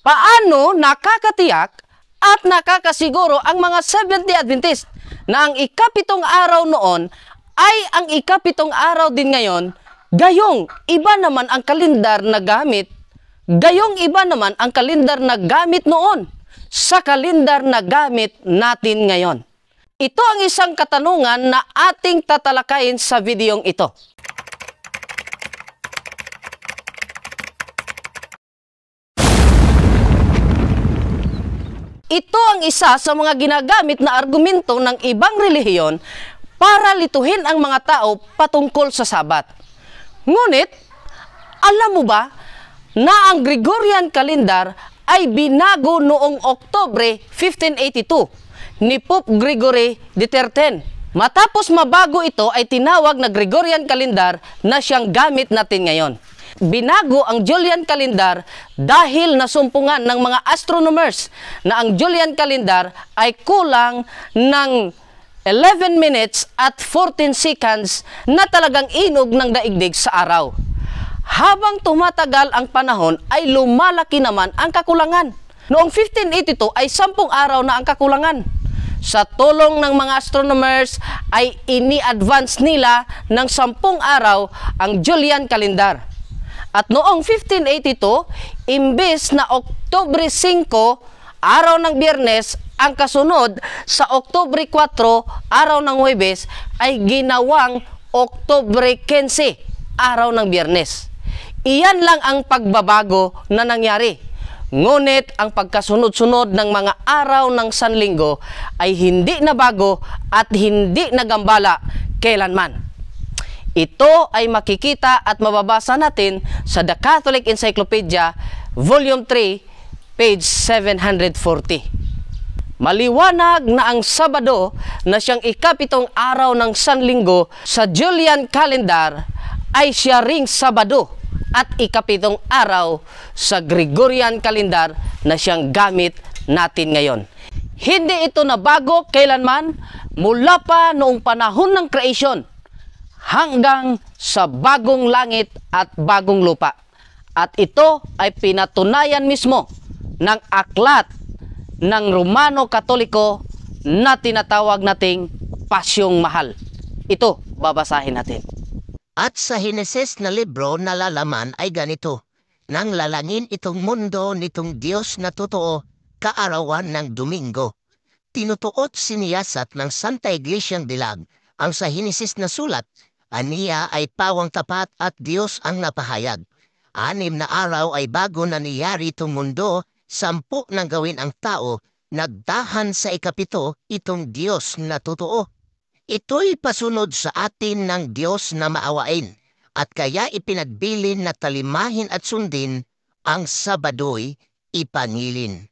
Paano nakakatiyak at nakakasiguro ang mga Seventh-day Adventist na ang ikapitong araw noon ay ang ikapitong araw din ngayon, gayong iba naman ang kalendar na gamit, gayong iba naman ang kalendar na gamit noon sa kalendar na gamit natin ngayon. Ito ang isang katanungan na ating tatalakayin sa videong ito. Ito ang isa sa mga ginagamit na argumento ng ibang relihiyon para lituhin ang mga tao patungkol sa Sabat. Ngunit, alam mo ba na ang Gregorian calendar ay binago noong Oktobre 1582 ni Pope Gregory XIII. Matapos mabago ito ay tinawag na Gregorian calendar na siyang gamit natin ngayon. Binago ang Julian calendar dahil nasumpungan ng mga astronomers na ang Julian calendar ay kulang ng 11 minutes at 14 seconds na talagang inog ng daigdig sa araw. Habang tumatagal ang panahon ay lumalaki naman ang kakulangan. Noong 1582 ay 10 araw na ang kakulangan. Sa tulong ng mga astronomers ay ini-advance nila ng 10 araw ang Julian calendar. At noong 1582, imbes na Oktobre 5, araw ng biyernes, ang kasunod sa Oktobre 4, araw ng Huwebes, ay ginawang Oktobre 15, araw ng biyernes. Iyan lang ang pagbabago na nangyari. Ngunit ang pagkasunod-sunod ng mga araw ng Sanlinggo ay hindi na bago at hindi nagambala kailanman. Ito ay makikita at mababasa natin sa The Catholic Encyclopedia, Volume 3, page 740. Maliwanag na ang Sabado na siyang ikapitong araw ng Sanlinggo sa Julian calendar ay siya ring Sabado at ikapitong araw sa Gregorian calendar na siyang gamit natin ngayon. Hindi ito nabago kailanman mula pa noong panahon ng creation hanggang sa bagong langit at bagong lupa. At ito ay pinatunayan mismo ng aklat ng Romano Katoliko na tinatawag nating pasyong mahal. Ito, babasahin natin. At sa Hineses na libro na lalaman ay ganito, nang lalangin itong mundo nitong Diyos na totoo, kaarawan ng Domingo. Tinutuot siniyasat ng Santa Iglesia Dilag ang sa Hineses na sulat Aniya ay pawang tapat at Diyos ang napahayag. Anim na araw ay bago na niyari itong mundo, sampu nang gawin ang tao, nagdahan sa ikapito itong Diyos na totoo. Ito'y pasunod sa atin ng Diyos na maawain, at kaya ipinagbilin na talimahin at sundin ang Sabado'y ipangilin.